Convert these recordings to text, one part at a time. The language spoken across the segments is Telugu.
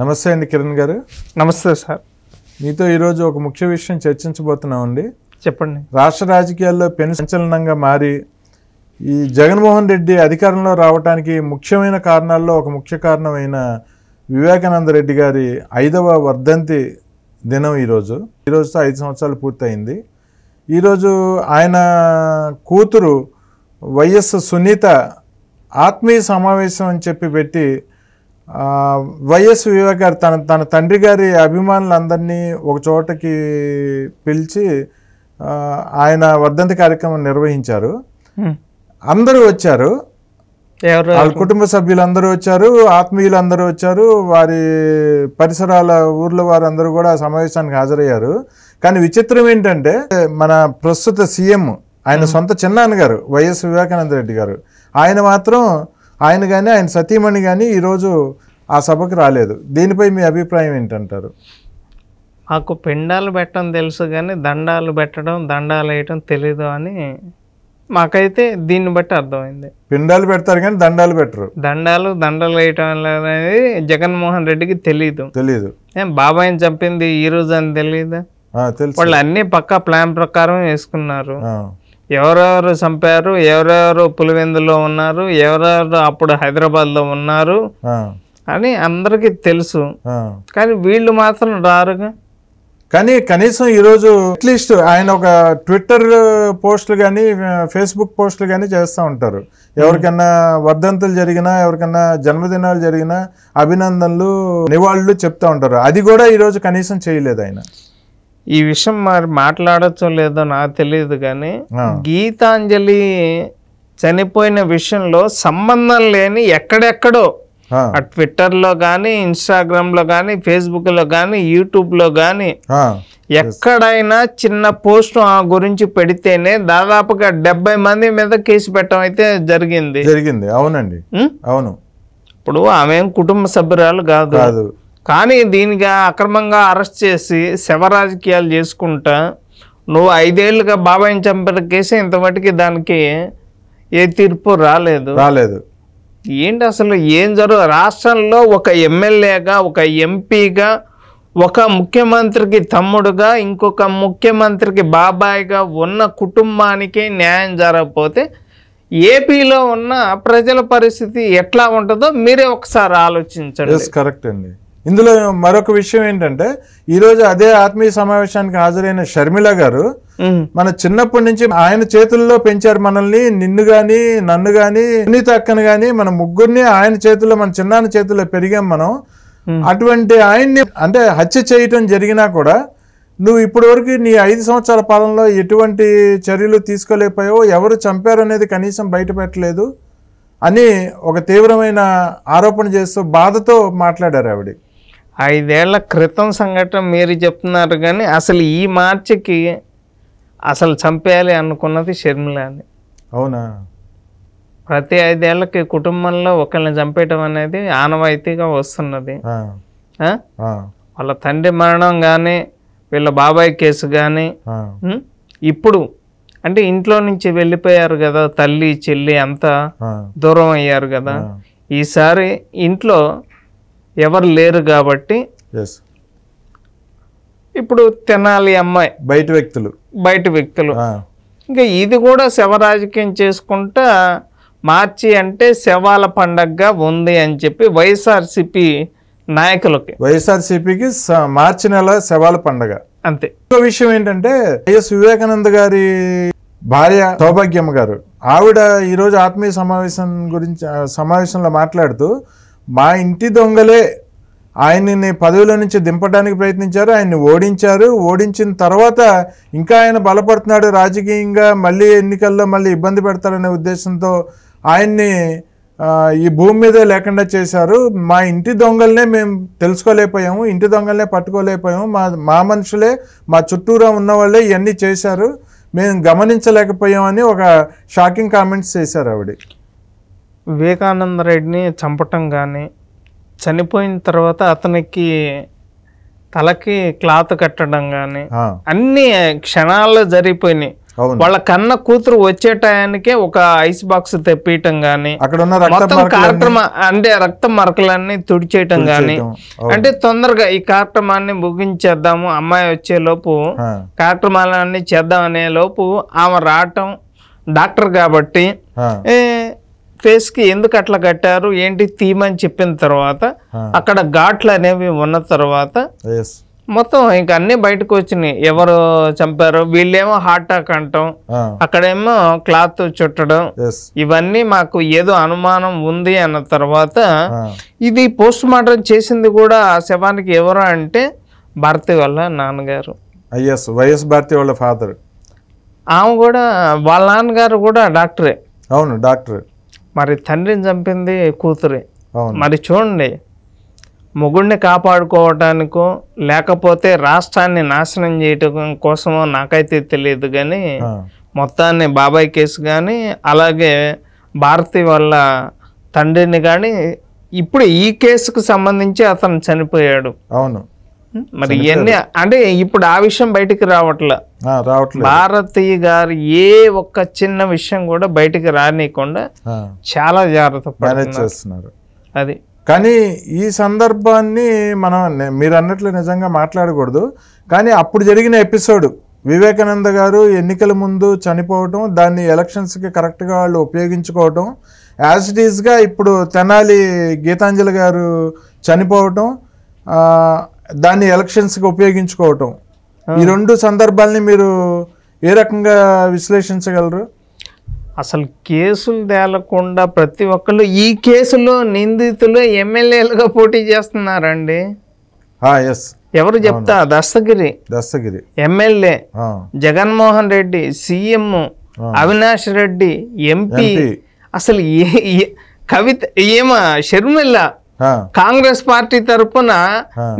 నమస్తే అండి కిరణ్ గారు నమస్తే సార్ మీతో ఈరోజు ఒక ముఖ్య విషయం చర్చించబోతున్నామండి చెప్పండి రాష్ట్ర రాజకీయాల్లో పెను సంచలనంగా మారి ఈ జగన్మోహన్ రెడ్డి అధికారంలో రావడానికి ముఖ్యమైన కారణాల్లో ఒక ముఖ్య కారణమైన వివేకానంద రెడ్డి గారి ఐదవ వర్ధంతి దినం ఈరోజు ఈరోజుతో ఐదు సంవత్సరాలు పూర్తయింది ఈరోజు ఆయన కూతురు వైఎస్ సునీత ఆత్మీయ సమావేశం అని చెప్పి పెట్టి వైఎస్ వివేక్ గారు తన తన తండ్రి గారి అభిమానులందరినీ ఒక చోటకి పిలిచి ఆయన వర్ధంతి కార్యక్రమం నిర్వహించారు అందరూ వచ్చారు వాళ్ళ కుటుంబ సభ్యులందరూ వచ్చారు ఆత్మీయులు అందరూ వచ్చారు వారి పరిసరాల ఊర్లో వారు అందరూ కూడా సమావేశానికి హాజరయ్యారు కానీ విచిత్రం ఏంటంటే మన ప్రస్తుత సీఎం ఆయన సొంత చిన్నాన్నగారు వైఎస్ వివేకానంద రెడ్డి గారు ఆయన మాత్రం ఆయన కానీ ఆయన సతీమణి కానీ ఈరోజు ఆ సభకు రాలేదు దీనిపై మీ అభిప్రాయం ఏంటంటారు మాకు పిండాలు పెట్టడం తెలుసు కానీ దండాలు పెట్టడం దండాలు వేయటం తెలీదు అని మాకైతే దీన్ని బట్టి అర్థమైంది పిండాలు పెడతారు కానీ దండాలు పెట్టరు దండాలు దండలు వేయటం అనేది జగన్మోహన్ రెడ్డికి తెలీదు తెలీదు బాబాయ్ చంపింది ఈ రోజు అని తెలియదు వాళ్ళు అన్ని పక్కా ప్లాన్ ప్రకారం వేసుకున్నారు ఎవరెవరు చంపారు ఎవరెవరు పులివెందులో ఉన్నారు ఎవరెవరు అప్పుడు హైదరాబాద్లో ఉన్నారు అని అందరికీ తెలుసు కానీ వీళ్ళు మాత్రం రారుగా కానీ కనీసం ఈరోజు అట్లీస్ట్ ఆయన ఒక ట్విట్టర్ పోస్టులు కానీ ఫేస్బుక్ పోస్టులు కానీ చేస్తూ ఉంటారు ఎవరికైనా వర్ధంతులు జరిగినా ఎవరికైనా జన్మదినాలు జరిగినా అభినందనలు నివాళులు చెప్తూ ఉంటారు అది కూడా ఈరోజు కనీసం చేయలేదు ఆయన ఈ విషయం మరి మాట్లాడచ్చో లేదో నాకు తెలియదు కానీ గీతాంజలి చనిపోయిన విషయంలో సంబంధం లేని ఎక్కడెక్కడో ట్విట్టర్లో కానీ ఇన్స్టాగ్రామ్లో కానీ ఫేస్బుక్లో కానీ యూట్యూబ్లో కానీ ఎక్కడైనా చిన్న పోస్ట్ ఆ గురించి పెడితేనే దాదాపుగా డెబ్బై మంది మీద కేసు పెట్టడం అయితే జరిగింది జరిగింది అవునండి అవును ఇప్పుడు ఆమె కుటుంబ సభ్యురాలు కాదు కాదు కానీ దీనిగా అక్రమంగా అరెస్ట్ చేసి శవ రాజకీయాలు చేసుకుంటా నువ్వు ఐదేళ్లుగా బాబాయిని చంపిన కేసు ఇంతమటికి దానికి ఏ తీర్పు రాలేదు రాలేదు ఏంటి అసలు ఏం జరుగు రాష్ట్రంలో ఒక ఎమ్మెల్యేగా ఒక ఎంపీగా ఒక ముఖ్యమంత్రికి తమ్ముడుగా ఇంకొక ముఖ్యమంత్రికి బాబాయిగా ఉన్న కుటుంబానికి న్యాయం జరగకపోతే ఏపీలో ఉన్న ప్రజల పరిస్థితి ఎట్లా ఉంటుందో మీరే ఒకసారి ఆలోచించండి కరెక్ట్ అండి ఇందులో మరొక విషయం ఏంటంటే ఈరోజు అదే ఆత్మీయ సమావేశానికి హాజరైన షర్మిల గారు మన చిన్నప్పటి నుంచి ఆయన చేతుల్లో పెంచారు మనల్ని నిన్ను గాని నన్ను గాని సునీత అక్కను గాని మన ముగ్గురిని ఆయన చేతుల్లో మన చిన్నాన్న చేతుల్లో పెరిగాం మనం అటువంటి ఆయన్ని అంటే హత్య చేయటం జరిగినా కూడా నువ్వు ఇప్పటి వరకు నీ ఐదు సంవత్సరాల పాలనలో ఎటువంటి చర్యలు తీసుకోలేకపోయావు ఎవరు చంపారు అనేది కనీసం బయట పెట్టలేదు అని ఒక తీవ్రమైన ఆరోపణ చేస్తూ బాధతో మాట్లాడారు ఆవిడ ఐదేళ్ల క్రితం సంఘటన మీరు చెప్తున్నారు కానీ అసలు ఈ మార్చికి అసలు చంపేయాలి అనుకున్నది షర్మిల అని అవునా ప్రతి ఐదేళ్లకి కుటుంబంలో ఒకరిని చంపేయటం అనేది ఆనవాయితీగా వస్తున్నది వాళ్ళ తండ్రి మరణం కానీ వీళ్ళ బాబాయ్ కేసు కానీ ఇప్పుడు అంటే ఇంట్లో నుంచి వెళ్ళిపోయారు కదా తల్లి చెల్లి అంతా దూరం అయ్యారు కదా ఈసారి ఇంట్లో ఎవరు లేరు కాబట్టి ఇప్పుడు తినాలి అమ్మాయి బయట వ్యక్తులు బయట వ్యక్తులు ఇంకా ఇది కూడా శవ రాజకీయం చేసుకుంటా మార్చి అంటే శవాల పండగగా ఉంది అని చెప్పి వైఎస్ఆర్సిపి నాయకులకి వైఎస్ఆర్సిపికి మార్చి నెల శవాల పండగ అంతే ఇంకో విషయం ఏంటంటే వైఎస్ వివేకానంద గారి భార్య సౌభాగ్యమ్మ గారు ఆవిడ ఈరోజు ఆత్మీయ సమావేశం గురించి సమావేశంలో మాట్లాడుతూ మా ఇంటి దొంగలే ఆయన్ని పదవిలో నుంచి దింపడానికి ప్రయత్నించారు ఆయన్ని ఓడించారు ఓడించిన తర్వాత ఇంకా ఆయన బలపడుతున్నాడు రాజకీయంగా మళ్ళీ ఎన్నికల్లో మళ్ళీ ఇబ్బంది పెడతారనే ఉద్దేశంతో ఆయన్ని ఈ భూమి మీద లేకుండా చేశారు మా ఇంటి దొంగలనే మేము తెలుసుకోలేకపోయాము ఇంటి దొంగలనే పట్టుకోలేకపోయాము మా మా మనుషులే మా చుట్టూరా ఉన్న వాళ్ళే ఇవన్నీ చేశారు మేము గమనించలేకపోయామని ఒక షాకింగ్ కామెంట్స్ చేశారు ఆవిడ వివేకానంద రెడ్డిని చంపటం కానీ చనిపోయిన తర్వాత అతనికి తలకి క్లాత్ కట్టడం కానీ అన్ని క్షణాల్లో జరిగిపోయినాయి వాళ్ళ కన్న కూతురు వచ్చే టయానికే ఒక ఐస్ బాక్స్ తెప్పియటం గాని మొత్తం కార్యక్రమ అంటే రక్త మరకలన్నీ తుడిచేయటం గాని అంటే తొందరగా ఈ కార్యక్రమాన్ని ముగించేద్దాము అమ్మాయి వచ్చే లోపు కార్యక్రమాలన్నీ చేద్దాం అనే లోపు ఆమె రావటం డాక్టర్ కాబట్టి ఫేస్కి ఎందుకు అట్లా కట్టారు ఏంటి అని చెప్పిన తర్వాత అక్కడ ఘాట్లు అనేవి ఉన్న తర్వాత మొత్తం ఇంక అన్ని బయటకు వచ్చినాయి ఎవరు చంపారు వీళ్ళేమో హార్ట్ అటాక్ అంటాం అక్కడేమో క్లాత్ చుట్టడం ఇవన్నీ మాకు ఏదో అనుమానం ఉంది అన్న తర్వాత ఇది పోస్ట్ మార్టం చేసింది కూడా శవానికి ఎవరు అంటే భారతి వాళ్ళ నాన్నగారు వైఎస్ ah, భారతి వాళ్ళ ఫాదర్ ఆమె కూడా వాళ్ళ నాన్నగారు కూడా డాక్టరే అవును డాక్టరే మరి తండ్రిని చంపింది కూతురే మరి చూడండి మొగుడిని కాపాడుకోవటానికో లేకపోతే రాష్ట్రాన్ని నాశనం చేయటం కోసమో నాకైతే తెలియదు కానీ మొత్తాన్ని బాబాయ్ కేసు కానీ అలాగే భారతి వాళ్ళ తండ్రిని కానీ ఇప్పుడు ఈ కేసుకు సంబంధించి అతను చనిపోయాడు అవును మరి ఇవన్నీ అంటే ఇప్పుడు ఆ విషయం బయటికి రావట్లే రావట్లేదు భారతీయ గారు ఏ ఒక్క చిన్న విషయం కూడా బయటికి రానియకుండా చాలా జాగ్రత్త చేస్తున్నారు అది కానీ ఈ సందర్భాన్ని మనం మీరు అన్నట్లు నిజంగా మాట్లాడకూడదు కానీ అప్పుడు జరిగిన ఎపిసోడ్ వివేకానంద గారు ఎన్నికల ముందు చనిపోవటం దాన్ని ఎలక్షన్స్కి కరెక్ట్గా వాళ్ళు ఉపయోగించుకోవటం యాజ్ ఇట్ ఈస్గా ఇప్పుడు తెనాలి గీతాంజలి గారు చనిపోవటం దాన్ని ఎలక్షన్స్కి ఉపయోగించుకోవటం ఈ రెండు సందర్భాల్ని మీరు ఏ రకంగా విశ్లేషించగలరు అసలు కేసులు తేలకుండా ప్రతి ఒక్కళ్ళు ఈ కేసులో నిందితులు ఎమ్మెల్యేలుగా పోటీ చేస్తున్నారండి ఎస్ ఎవరు చెప్తా Dastagiri Dastagiri MLA Jaganmohan Reddy CM Avinash Reddy MP అసలు ఏ కవిత ఏమా షర్మిల్లా కాంగ్రెస్ పార్టీ తరఫున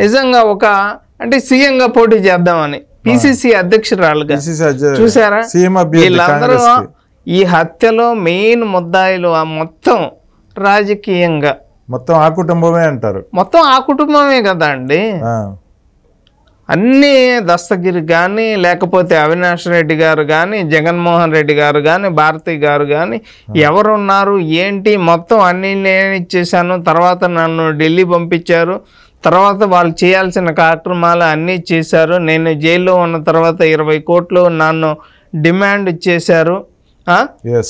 నిజంగా ఒక అంటే సీఎంగా పోటీ చేద్దామని పిసిసి అధ్యక్షురాలు చూసారా వీళ్ళందరూ ఈ హత్యలో మెయిన్ ముద్దాయిలు ఆ మొత్తం రాజకీయంగా మొత్తం ఆ కుటుంబమే అంటారు మొత్తం ఆ కుటుంబమే కదా అండి అన్నీ దస్తగిరి కానీ లేకపోతే అవినాష్ రెడ్డి గారు కానీ జగన్మోహన్ రెడ్డి గారు కానీ భారతి గారు కానీ ఎవరున్నారు ఏంటి మొత్తం అన్ని నేను ఇచ్చేసాను తర్వాత నన్ను ఢిల్లీ పంపించారు తర్వాత వాళ్ళు చేయాల్సిన కార్యక్రమాలు అన్నీ చేశారు నేను జైల్లో ఉన్న తర్వాత ఇరవై కోట్లు నన్ను డిమాండ్ చేశారు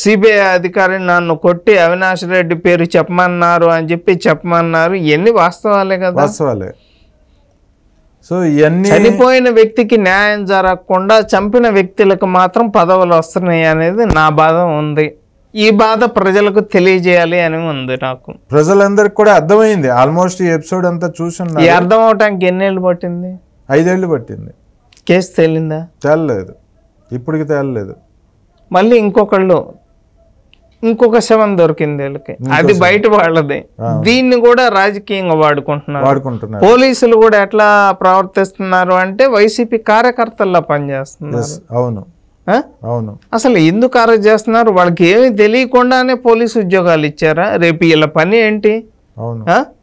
సిబిఐ అధికారి నన్ను కొట్టి అవినాష్ రెడ్డి పేరు చెప్పమన్నారు అని చెప్పి చెప్పమన్నారు ఇవన్నీ వాస్తవాలే కదా వాస్తవాలే సో ఇవన్నీ చనిపోయిన వ్యక్తికి న్యాయం జరగకుండా చంపిన వ్యక్తులకు మాత్రం పదవులు వస్తున్నాయి అనేది నా బాధ ఉంది ఈ బాధ ప్రజలకు తెలియజేయాలి అని ఉంది నాకు ప్రజలందరికి కూడా అర్థమైంది ఆల్మోస్ట్ ఈ ఎపిసోడ్ అంతా చూసున్నా అర్థం అవటానికి ఎన్నేళ్ళు పట్టింది ఐదేళ్ళు పట్టింది కేసు తేలిందా తేలలేదు ఇప్పటికి తేలలేదు మళ్ళీ ఇంకొకళ్ళు ఇంకొక శవం దొరికింది వీళ్ళకి అది బయట వాళ్ళది దీన్ని కూడా రాజకీయంగా వాడుకుంటున్నారు పోలీసులు కూడా ఎట్లా ప్రవర్తిస్తున్నారు అంటే వైసీపీ కార్యకర్తల్లా పనిచేస్తున్నారు అవును అవును అసలు ఎందుకు అరెస్ట్ చేస్తున్నారు వాళ్ళకి ఏమి తెలియకుండానే పోలీసు ఉద్యోగాలు ఇచ్చారా రేపు వీళ్ళ పని ఏంటి అవును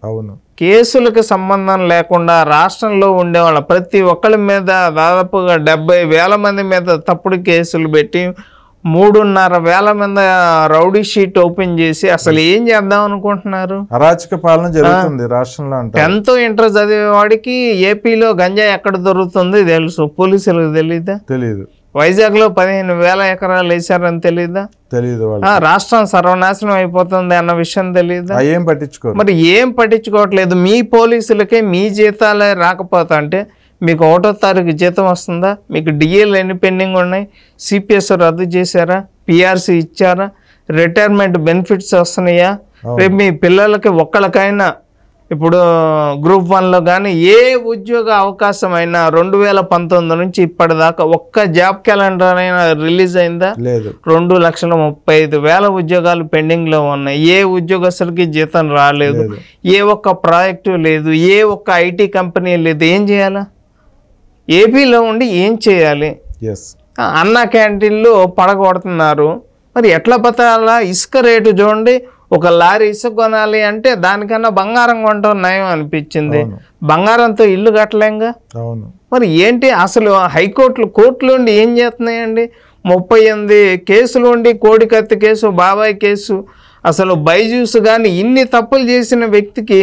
అవును కేసులకు సంబంధం లేకుండా రాష్ట్రంలో ఉండేవాళ్ళ ప్రతి ఒక్కరి మీద దాదాపుగా డెబ్బై వేల మంది మీద తప్పుడు కేసులు పెట్టి మూడున్నర వేల మంది రౌడీ షీట్ ఓపెన్ చేసి అసలు hmm. ఏం చేద్దాం అనుకుంటున్నారు అరాచక పాలన జరుగుతుంది రాష్ట్రంలో టెన్త్ ఇంటర్ చదివేవాడికి ఏపీలో గంజా ఎక్కడ దొరుకుతుంది తెలుసు పోలీసులకు తెలియదా తెలియదు వైజాగ్ లో పదిహేను వేల ఎకరాలు వేసారని తెలియదా తెలియదు రాష్ట్రం సర్వనాశనం అయిపోతుంది అన్న విషయం తెలియదా ఏం పట్టించుకో మరి ఏం పట్టించుకోవట్లేదు మీ పోలీసులకే మీ జీతాలే రాకపోతా అంటే మీకు ఒకటో తారీఖు జీతం వస్తుందా మీకు డిఏలు ఎన్ని పెండింగ్ ఉన్నాయి సిపిఎస్ రద్దు చేశారా పిఆర్సీ ఇచ్చారా రిటైర్మెంట్ బెనిఫిట్స్ వస్తున్నాయా రేపు మీ పిల్లలకి ఒక్కళ్ళకైనా ఇప్పుడు గ్రూప్ వన్లో కానీ ఏ ఉద్యోగ అవకాశం అయినా రెండు వేల పంతొమ్మిది నుంచి ఇప్పటిదాకా ఒక్క జాబ్ క్యాలెండర్ అయినా రిలీజ్ అయిందా లేదు రెండు లక్షల ముప్పై ఐదు వేల ఉద్యోగాలు పెండింగ్లో ఉన్నాయి ఏ ఉద్యోగస్తులకి జీతం రాలేదు ఏ ఒక్క ప్రాజెక్టు లేదు ఏ ఒక్క ఐటీ కంపెనీ లేదు ఏం చేయాలా ఏపీలో ఉండి ఏం చేయాలి అన్న క్యాంటీన్లో పడగొడుతున్నారు మరి ఎట్లా పతాలా ఇసుక రేటు చూడండి ఒక లారీ ఇసుక కొనాలి అంటే దానికన్నా బంగారం కొనటం నయం అనిపించింది బంగారంతో ఇల్లు కట్టలేంగా అవును మరి ఏంటి అసలు హైకోర్టులు ఉండి ఏం చేస్తున్నాయండి ముప్పై ఎనిమిది కేసులు ఉండి కోడికత్తి కేసు బాబాయ్ కేసు అసలు బైజూస్ కానీ ఇన్ని తప్పులు చేసిన వ్యక్తికి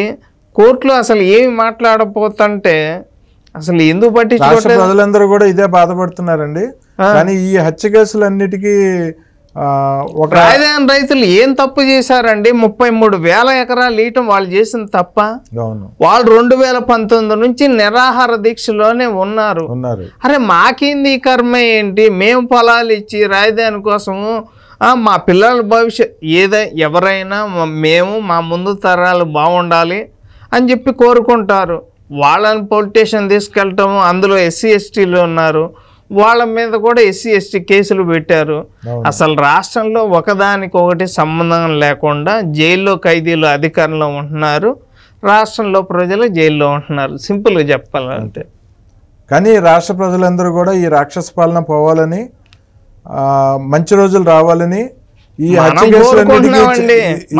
కోర్టులో అసలు ఏమి మాట్లాడపోతుంటే అసలు ఎందుకు పట్టి ప్రజలందరూ కూడా ఇదే బాధపడుతున్నారండి కానీ ఈ హత్య కేసులన్నిటికీ ఒక రాజధాని రైతులు ఏం తప్పు చేశారండి ముప్పై మూడు వేల ఎకరాలు ఇయటం వాళ్ళు చేసిన తప్ప వాళ్ళు రెండు వేల పంతొమ్మిది నుంచి నిరాహార దీక్షలోనే ఉన్నారు అరే మాకేంది కర్మ ఏంటి మేము ఫలాలు ఇచ్చి రాజధాని కోసము మా పిల్లల భవిష్యత్ ఏదో ఎవరైనా మేము మా ముందు తరాలు బాగుండాలి అని చెప్పి కోరుకుంటారు వాళ్ళని పొలిటీషియన్ తీసుకెళ్ళటం అందులో ఎస్సీ ఎస్టీలు ఉన్నారు వాళ్ళ మీద కూడా ఎస్సీ ఎస్టీ కేసులు పెట్టారు అసలు రాష్ట్రంలో ఒకదానికొకటి సంబంధం లేకుండా జైల్లో ఖైదీలు అధికారంలో ఉంటున్నారు రాష్ట్రంలో ప్రజలు జైల్లో ఉంటున్నారు సింపుల్గా చెప్పాలంటే కానీ రాష్ట్ర ప్రజలందరూ కూడా ఈ రాక్షస పాలన పోవాలని మంచి రోజులు రావాలని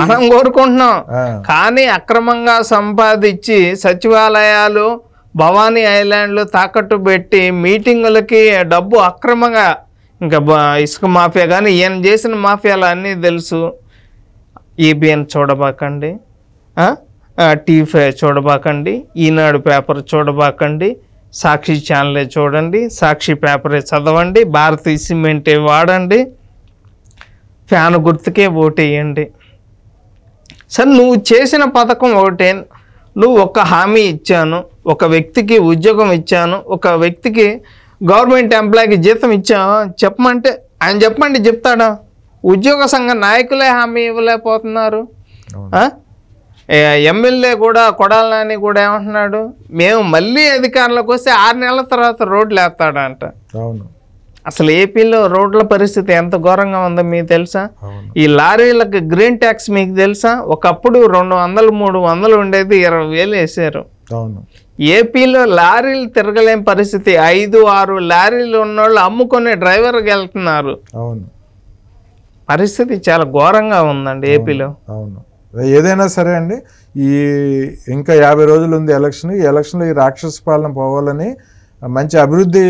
మనం కోరుకుంటున్నాం కానీ అక్రమంగా సంపాదించి సచివాలయాలు భవానీ ఐలాండ్లు తాకట్టు పెట్టి మీటింగులకి డబ్బు అక్రమంగా ఇంకా ఇసుక మాఫియా కానీ ఈయన చేసిన మాఫియాలు అన్నీ తెలుసు ఏబిఎన్ e చూడబాకండి టీ ఫైవ్ చూడబాకండి ఈనాడు పేపర్ చూడబాకండి సాక్షి ఛానలే చూడండి సాక్షి పేపరే చదవండి భారతీయ సిమెంటే వాడండి ఫ్యాన్ గుర్తుకే ఓటేయండి సరే నువ్వు చేసిన పథకం ఒకటే నువ్వు ఒక హామీ ఇచ్చాను ఒక వ్యక్తికి ఉద్యోగం ఇచ్చాను ఒక వ్యక్తికి గవర్నమెంట్ ఎంప్లాయీకి జీతం ఇచ్చాను చెప్పమంటే ఆయన చెప్పండి చెప్తాడా ఉద్యోగ సంఘ నాయకులే హామీ ఇవ్వలేకపోతున్నారు ఎమ్మెల్యే కూడా కొడాలని కూడా ఏమంటున్నాడు మేము మళ్ళీ అధికారంలోకి వస్తే ఆరు నెలల తర్వాత రోడ్లు వేస్తాడంట అవును అసలు ఏపీలో రోడ్ల పరిస్థితి ఎంత ఘోరంగా ఉందో మీకు తెలుసా ఈ లారీలకు గ్రీన్ ట్యాక్స్ మీకు తెలుసా ఒకప్పుడు రెండు వందలు మూడు వందలు ఉండేది ఇరవై వేలు వేసారు ఏపీలో లారీలు తిరగలేని పరిస్థితి ఐదు ఆరు లారీలు ఉన్నోళ్ళు అమ్ముకునే డ్రైవర్కి వెళ్తున్నారు పరిస్థితి చాలా ఘోరంగా ఉందండి ఏపీలో అవును ఏదైనా సరే అండి ఈ ఇంకా యాభై రోజులు ఉంది ఎలక్షన్ ఈ ఎలక్షన్లో ఈ రాక్షస పాలన పోవాలని మంచి అభివృద్ధి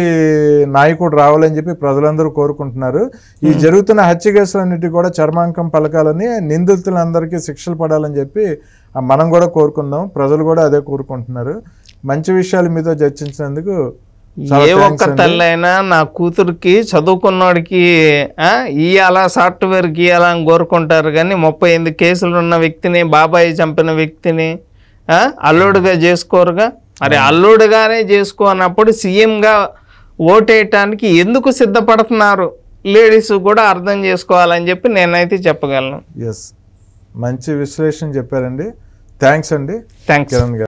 నాయకుడు రావాలని చెప్పి ప్రజలందరూ కోరుకుంటున్నారు ఈ జరుగుతున్న హత్య కేసులన్నిటి కూడా చర్మాంకం పలకాలని నిందితులందరికీ శిక్షలు పడాలని చెప్పి మనం కూడా కోరుకుందాం ప్రజలు కూడా అదే కోరుకుంటున్నారు మంచి విషయాలు మీతో చర్చించినందుకు ఏ ఒక్క తల్లైనా నా కూతురికి చదువుకున్నవాడికి ఇయ్యాలా సాఫ్ట్వేర్కి ఇయ్యాలా అని కోరుకుంటారు కానీ ముప్పై ఎనిమిది కేసులు ఉన్న వ్యక్తిని బాబాయి చంపిన వ్యక్తిని అల్లుడుగా చేసుకోరుగా మరి అల్లుడుగానే చేసుకో అన్నప్పుడు సీఎంగా ఓటేయటానికి ఎందుకు సిద్ధపడుతున్నారు లేడీస్ కూడా అర్థం చేసుకోవాలని చెప్పి నేనైతే చెప్పగలను ఎస్ మంచి విశ్లేషణ చెప్పారండి థ్యాంక్స్ అండి థ్యాంక్ కిరణ్ గారు